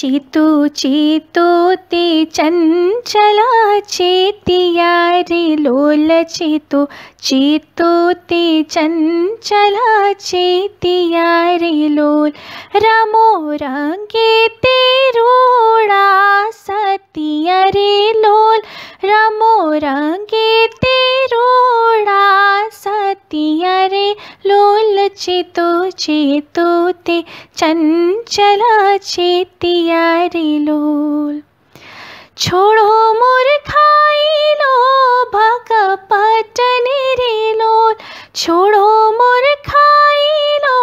चितु चितु ते चञ्चला यारि लोल चितु चितु ती चला चिया लोल ते रोडा सति र చేతో చేతోతే చంచల చేతియారిలోల్ छोड़ो मोर खाई लो भग पटने रे लोल छोड़ो मोर खाई लो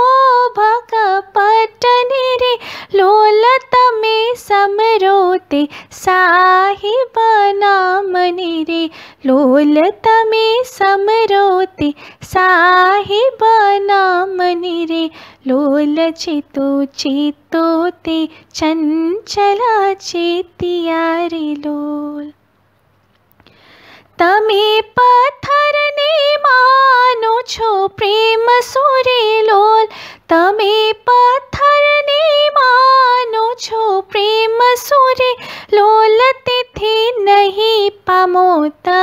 भग पटने रे लोल तमे समरोते साहिब नाम रे लोल तमे समरोते साहिब మణి రే లోలచితో చేత్తోతే చంచలా చేతియారి లోల్ તમે પથ્થરને માનો છો પ્રેમ સુરેલોલ તમે પથ્થર रहे पामोता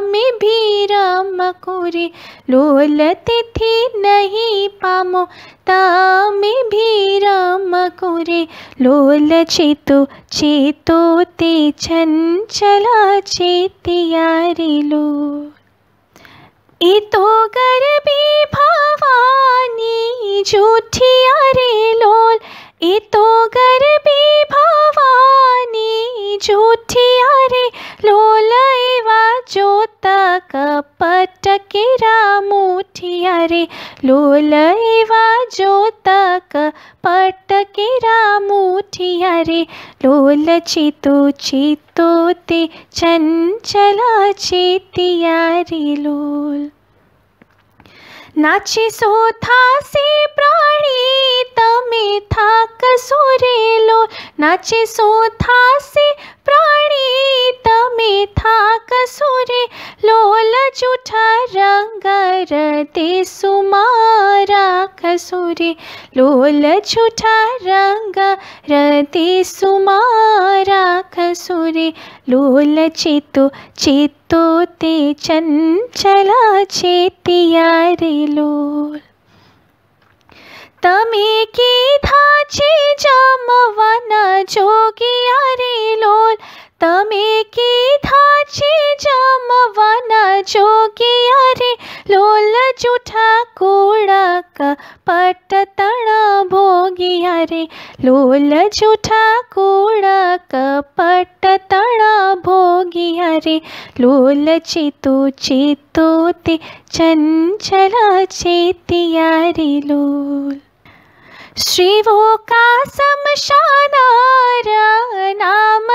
में भीरा मकुरी लोलते थे नहीं पामो तामे भीरम कुरे लोल चेतो चेतो ते चंचला चेतियारे लो इतो गर्भी भवानी झूठिया रे लोल इतो गर्भ रे लोलईवा जो तक पटके रामूठिया रे लोल चितो चितो ते चंचला चेतिया रे लोल नाचे सो था से प्राणी तमे था कसो रे लोल नाचे सो था से प्राणी तमे था कसो लोल जूठा रंग रे बांसुरी लोल छुठा रंग रति सुमारा खसुरी लोल चितो चितो ते चंचला चेतिया रे लोल तमे की धाचे जा जूठा कूड़ा का पटतड़ा भोगिया रे लोल जूठा कूड़ा का तना भोगिया रे लोल चेतो चेतो ते चंचला चेतिया रे लोल श्रीवो का समशानारा नाम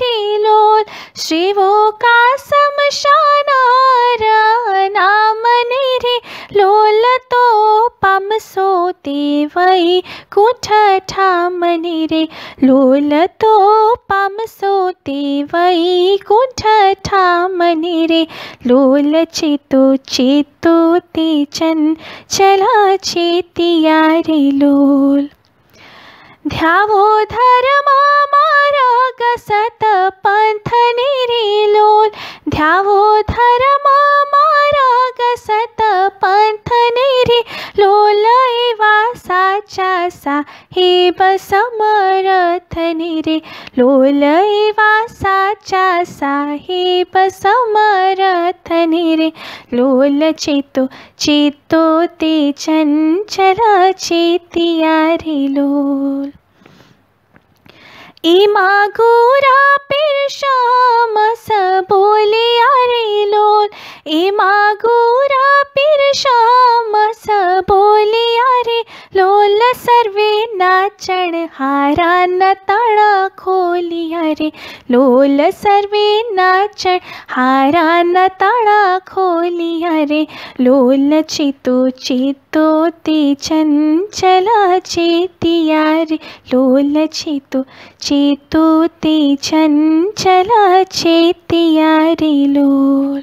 रे लोल श्रीवो का समशान राम सोते वही कुठ ठाम रे लोल तो पाम सोते वही कुठ ठामनि रे लोल चेतो चेतो ते चन चला चेतिया रे लोल ध्यावो धर्मा मारा गसत पंथ निरी लोल ध्यावो धर्म बसा हे बसा मरथ निरे लोलय वासाच्या साहे बसा मरथ निरे लोल चेतो चेतो ते चंचल चेतिया रे लोल इमा गोरा पिर शाम बोले रे लोल इमा गोरा पिर शाम नाचण हारा नताड़ा खोलिया रे लोल सर्वे नाचण हारा नताड़ा खोलिया रे लोल चितो चितो ते चंचला चेतिया रे लोल चितो चितो ते चंचला चेतिया रे लोल